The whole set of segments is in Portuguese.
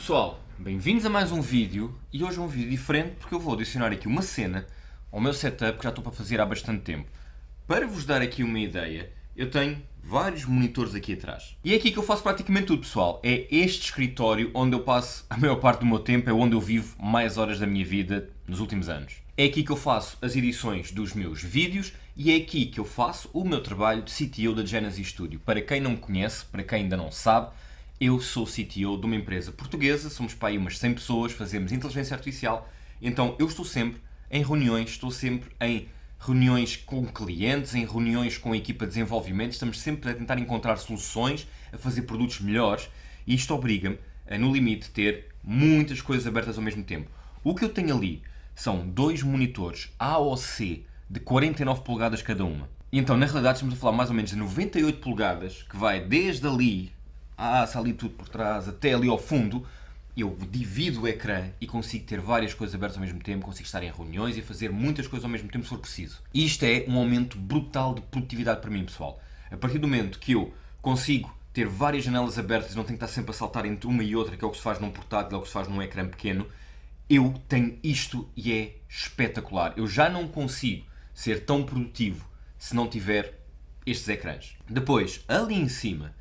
pessoal, bem-vindos a mais um vídeo e hoje é um vídeo diferente porque eu vou adicionar aqui uma cena ao meu setup que já estou para fazer há bastante tempo. Para vos dar aqui uma ideia, eu tenho vários monitores aqui atrás. E é aqui que eu faço praticamente tudo, pessoal. É este escritório onde eu passo a maior parte do meu tempo, é onde eu vivo mais horas da minha vida nos últimos anos. É aqui que eu faço as edições dos meus vídeos e é aqui que eu faço o meu trabalho de CTO da Genesis Studio. Para quem não me conhece, para quem ainda não sabe, eu sou CTO de uma empresa portuguesa, somos para aí umas 100 pessoas, fazemos inteligência artificial, então eu estou sempre em reuniões, estou sempre em reuniões com clientes, em reuniões com a equipa de desenvolvimento, estamos sempre a tentar encontrar soluções, a fazer produtos melhores e isto obriga-me a, no limite, ter muitas coisas abertas ao mesmo tempo. O que eu tenho ali são dois monitores AOC de 49 polegadas cada uma. então, na realidade, estamos a falar mais ou menos de 98 polegadas, que vai desde ali asa ali tudo por trás, até ali ao fundo, eu divido o ecrã e consigo ter várias coisas abertas ao mesmo tempo, consigo estar em reuniões e fazer muitas coisas ao mesmo tempo se for preciso. Isto é um aumento brutal de produtividade para mim, pessoal. A partir do momento que eu consigo ter várias janelas abertas, não tenho que estar sempre a saltar entre uma e outra, que é o que se faz num portátil, é o que se faz num ecrã pequeno, eu tenho isto e é espetacular. Eu já não consigo ser tão produtivo se não tiver estes ecrãs. Depois, ali em cima,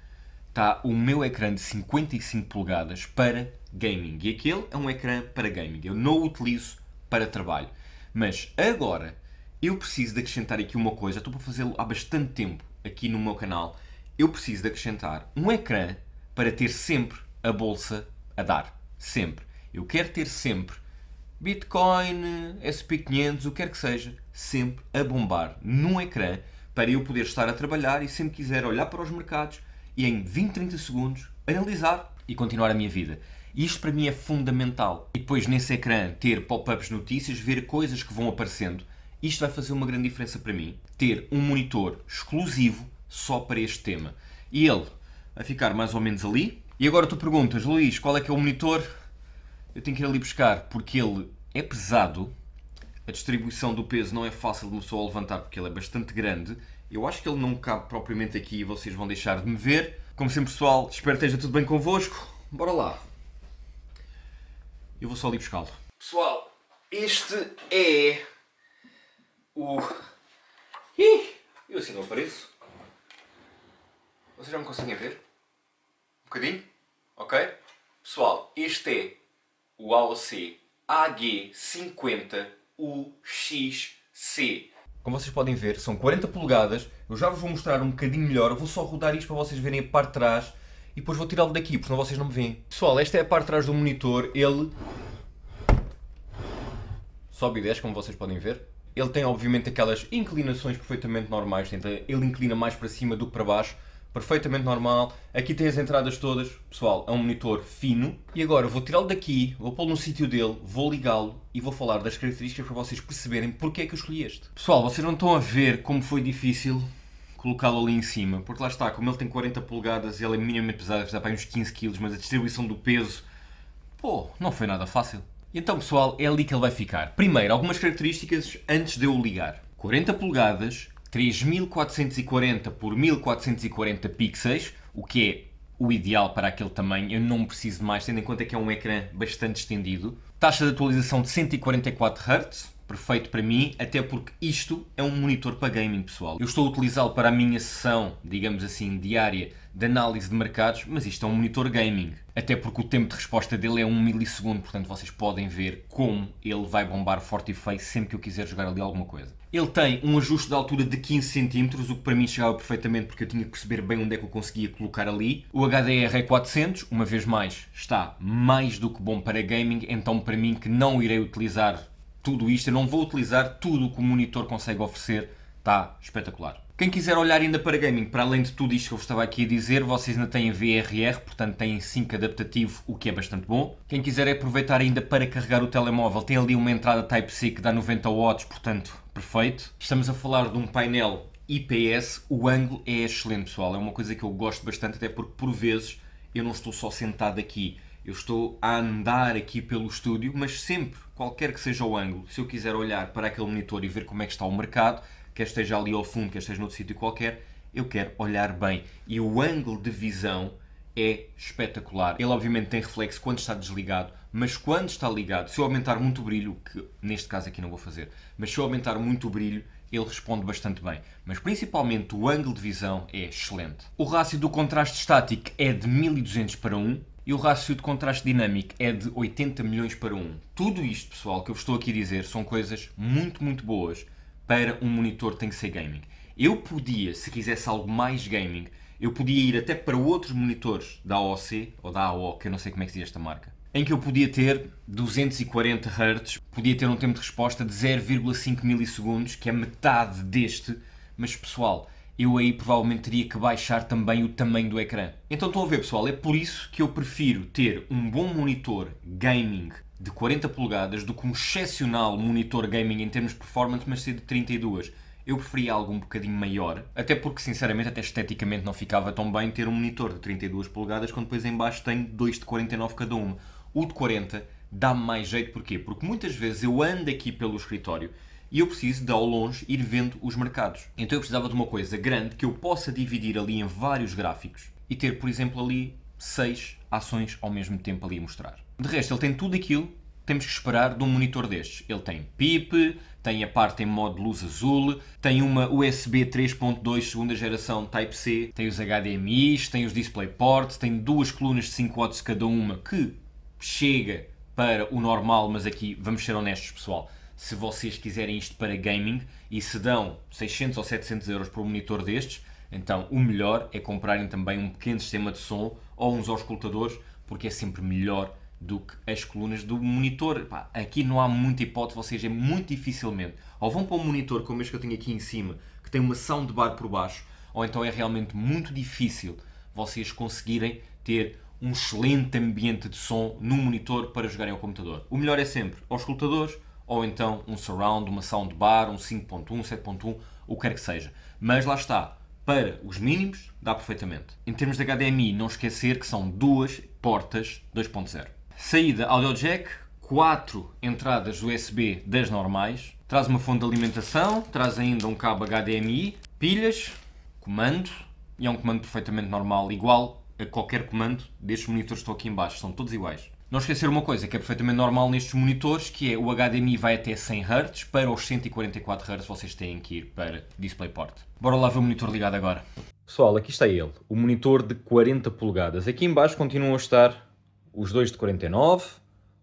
está o meu ecrã de 55 polegadas para gaming. E aquele é um ecrã para gaming. Eu não o utilizo para trabalho. Mas agora eu preciso de acrescentar aqui uma coisa. Estou para fazê-lo há bastante tempo aqui no meu canal. Eu preciso de acrescentar um ecrã para ter sempre a bolsa a dar. Sempre. Eu quero ter sempre Bitcoin, SP500, o que quer que seja, sempre a bombar num ecrã para eu poder estar a trabalhar e sempre quiser olhar para os mercados e em 20, 30 segundos analisar e continuar a minha vida. Isto para mim é fundamental. E depois nesse ecrã ter pop-ups notícias, ver coisas que vão aparecendo. Isto vai fazer uma grande diferença para mim. Ter um monitor exclusivo só para este tema. E ele vai ficar mais ou menos ali. E agora tu perguntas, Luís, qual é que é o monitor? Eu tenho que ir ali buscar porque ele é pesado. A distribuição do peso não é fácil de uma pessoa levantar porque ele é bastante grande eu acho que ele não cabe propriamente aqui e vocês vão deixar de me ver. Como sempre, pessoal, espero que esteja tudo bem convosco. Bora lá. Eu vou só ali buscá-lo. Pessoal, este é o... Ih, eu assim não apareço. Vocês já me conseguem ver? Um bocadinho? Ok? Pessoal, este é o AOC AG50UXC. Como vocês podem ver, são 40 polegadas. Eu já vos vou mostrar um bocadinho melhor. vou só rodar isto para vocês verem a parte de trás e depois vou tirá-lo daqui, porque senão vocês não me veem. Pessoal, esta é a parte de trás do monitor. Ele sobe e desce, como vocês podem ver. Ele tem, obviamente, aquelas inclinações perfeitamente normais. Ele inclina mais para cima do que para baixo perfeitamente normal. Aqui tem as entradas todas, pessoal, é um monitor fino. E agora vou tirá-lo daqui, vou pô-lo no sítio dele, vou ligá-lo e vou falar das características para vocês perceberem porque é que eu escolhi este. Pessoal, vocês não estão a ver como foi difícil colocá-lo ali em cima, porque lá está, como ele tem 40 polegadas, ele é minimamente pesado, pesa para uns 15 kg, mas a distribuição do peso, pô, não foi nada fácil. Então, pessoal, é ali que ele vai ficar. Primeiro, algumas características antes de eu ligar. 40 polegadas, 3440 por 1440 pixels, o que é o ideal para aquele tamanho, eu não preciso mais, tendo em conta que é um ecrã bastante estendido. Taxa de atualização de 144 Hz, perfeito para mim, até porque isto é um monitor para gaming, pessoal. Eu estou a utilizá-lo para a minha sessão, digamos assim, diária de análise de mercados, mas isto é um monitor gaming. Até porque o tempo de resposta dele é 1 milissegundo, portanto vocês podem ver como ele vai bombar forte e feio sempre que eu quiser jogar ali alguma coisa. Ele tem um ajuste de altura de 15 cm, o que para mim chegava perfeitamente porque eu tinha que perceber bem onde é que eu conseguia colocar ali. O HDR é 400, uma vez mais, está mais do que bom para gaming, então para mim que não irei utilizar tudo isto, eu não vou utilizar tudo o que o monitor consegue oferecer, está espetacular. Quem quiser olhar ainda para gaming, para além de tudo isto que eu vos estava aqui a dizer, vocês ainda têm VRR, portanto têm 5 adaptativo, o que é bastante bom. Quem quiser é aproveitar ainda para carregar o telemóvel, tem ali uma entrada Type-C que dá 90 watts, portanto, perfeito. Estamos a falar de um painel IPS, o ângulo é excelente, pessoal. É uma coisa que eu gosto bastante, até porque por vezes eu não estou só sentado aqui, eu estou a andar aqui pelo estúdio, mas sempre, qualquer que seja o ângulo, se eu quiser olhar para aquele monitor e ver como é que está o mercado, quer esteja ali ao fundo, quer esteja noutro sítio qualquer, eu quero olhar bem. E o ângulo de visão é espetacular. Ele obviamente tem reflexo quando está desligado, mas quando está ligado, se eu aumentar muito o brilho, que neste caso aqui não vou fazer, mas se eu aumentar muito o brilho, ele responde bastante bem. Mas principalmente o ângulo de visão é excelente. O rácio do contraste estático é de 1200 para 1 e o rácio de contraste dinâmico é de 80 milhões para 1. Tudo isto, pessoal, que eu vos estou aqui a dizer são coisas muito, muito boas para um monitor tem que ser gaming. Eu podia, se quisesse algo mais gaming, eu podia ir até para outros monitores da AOC ou da AO, que eu não sei como é que se diz esta marca, em que eu podia ter 240 Hz, podia ter um tempo de resposta de 0,5 milissegundos, que é metade deste, mas pessoal, eu aí provavelmente teria que baixar também o tamanho do ecrã. Então estão a ver pessoal, é por isso que eu prefiro ter um bom monitor gaming de 40 polegadas do que um excepcional monitor gaming em termos de performance, mas ser de 32. Eu preferia algo um bocadinho maior, até porque sinceramente até esteticamente não ficava tão bem ter um monitor de 32 polegadas quando depois em baixo tenho dois de 49 cada um. O de 40 dá-me mais jeito, porquê? Porque muitas vezes eu ando aqui pelo escritório e eu preciso de ao longe ir vendo os mercados. Então eu precisava de uma coisa grande que eu possa dividir ali em vários gráficos e ter, por exemplo, ali seis ações ao mesmo tempo ali a mostrar. De resto, ele tem tudo aquilo que temos que esperar de um monitor destes. Ele tem PIP, tem a parte em modo luz azul, tem uma USB 3.2 segunda geração Type-C, tem os HDMIs, tem os DisplayPorts, tem duas colunas de 5 watts cada uma que chega para o normal, mas aqui vamos ser honestos, pessoal. Se vocês quiserem isto para gaming e se dão 600 ou 700 euros por um monitor destes, então, o melhor é comprarem também um pequeno sistema de som ou uns auscultadores, porque é sempre melhor do que as colunas do monitor. aqui não há muita hipótese, vocês é muito dificilmente. Ou vão para um monitor como este que eu tenho aqui em cima, que tem uma soundbar por baixo, ou então é realmente muito difícil vocês conseguirem ter um excelente ambiente de som no monitor para jogarem ao computador. O melhor é sempre auscultadores ou então um surround, uma soundbar, um 5.1, 7.1, o que quer que seja. Mas lá está, para os mínimos, dá perfeitamente. Em termos de HDMI, não esquecer que são duas portas 2.0. Saída audio jack, quatro entradas USB das normais, traz uma fonte de alimentação, traz ainda um cabo HDMI, pilhas, comando, e é um comando perfeitamente normal, igual a qualquer comando destes monitores que estão aqui embaixo, são todos iguais não esquecer uma coisa que é perfeitamente normal nestes monitores, que é o HDMI vai até 100 Hz, para os 144 Hz vocês têm que ir para DisplayPort. Bora lá ver o monitor ligado agora. Pessoal, aqui está ele, o monitor de 40 polegadas. Aqui embaixo continuam a estar os dois de 49,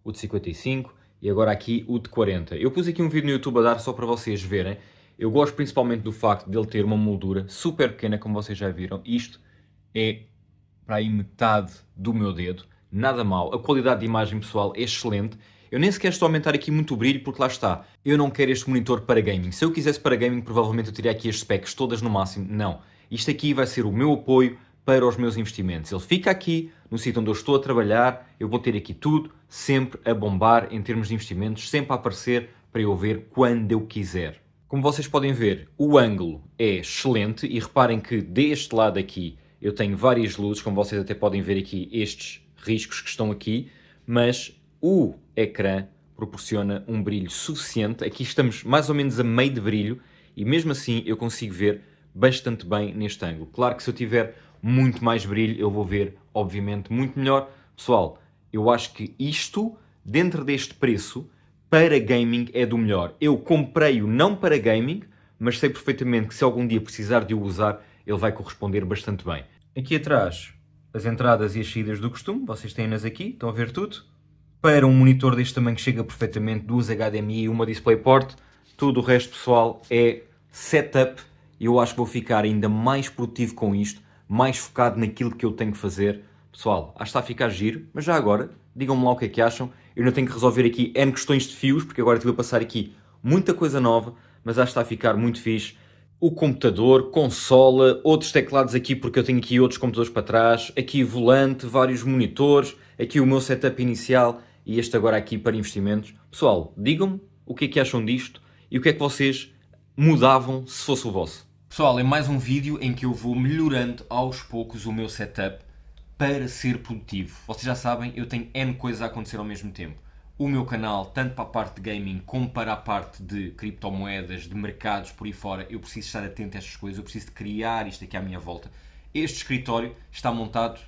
o de 55 e agora aqui o de 40. Eu pus aqui um vídeo no YouTube a dar só para vocês verem. Eu gosto principalmente do facto dele ter uma moldura super pequena, como vocês já viram. Isto é para aí metade do meu dedo nada mal. A qualidade de imagem pessoal é excelente. Eu nem sequer estou a aumentar aqui muito o brilho, porque lá está. Eu não quero este monitor para gaming. Se eu quisesse para gaming, provavelmente eu teria aqui as specs todas no máximo. Não. Isto aqui vai ser o meu apoio para os meus investimentos. Ele fica aqui, no sítio onde eu estou a trabalhar, eu vou ter aqui tudo, sempre a bombar em termos de investimentos, sempre a aparecer para eu ver quando eu quiser. Como vocês podem ver, o ângulo é excelente e reparem que deste lado aqui eu tenho várias luzes, como vocês até podem ver aqui estes riscos que estão aqui, mas o ecrã proporciona um brilho suficiente. Aqui estamos mais ou menos a meio de brilho e mesmo assim eu consigo ver bastante bem neste ângulo. Claro que se eu tiver muito mais brilho eu vou ver, obviamente, muito melhor. Pessoal, eu acho que isto, dentro deste preço, para gaming é do melhor. Eu comprei-o não para gaming, mas sei perfeitamente que se algum dia precisar de o usar, ele vai corresponder bastante bem. Aqui atrás as entradas e as saídas do costume, vocês têm-nas aqui, estão a ver tudo. Para um monitor deste tamanho que chega perfeitamente, duas HDMI e uma DisplayPort. Tudo o resto, pessoal, é setup. Eu acho que vou ficar ainda mais produtivo com isto, mais focado naquilo que eu tenho que fazer. Pessoal, acho que está a ficar giro, mas já agora, digam-me lá o que é que acham. Eu não tenho que resolver aqui N questões de fios, porque agora estive a passar aqui muita coisa nova, mas acho que está a ficar muito fixe o computador, consola, outros teclados aqui, porque eu tenho aqui outros computadores para trás, aqui volante, vários monitores, aqui o meu setup inicial e este agora aqui para investimentos. Pessoal, digam-me o que é que acham disto e o que é que vocês mudavam se fosse o vosso. Pessoal, é mais um vídeo em que eu vou melhorando aos poucos o meu setup para ser produtivo. Vocês já sabem, eu tenho N coisas a acontecer ao mesmo tempo o meu canal, tanto para a parte de gaming como para a parte de criptomoedas, de mercados por aí fora, eu preciso estar atento a estas coisas, eu preciso de criar isto aqui à minha volta. Este escritório está montado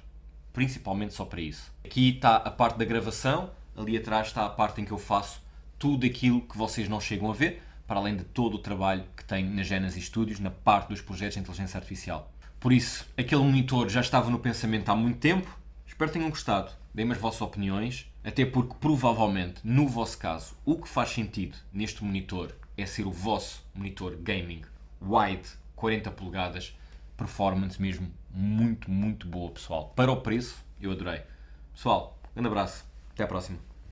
principalmente só para isso. Aqui está a parte da gravação, ali atrás está a parte em que eu faço tudo aquilo que vocês não chegam a ver, para além de todo o trabalho que tenho na Genesis Studios, na parte dos projetos de inteligência artificial. Por isso, aquele monitor já estava no pensamento há muito tempo. Espero que tenham gostado. Deem-me as vossas opiniões até porque, provavelmente, no vosso caso, o que faz sentido neste monitor é ser o vosso monitor gaming wide, 40 polegadas, performance mesmo muito, muito boa, pessoal. Para o preço, eu adorei. Pessoal, um grande abraço, até à próxima.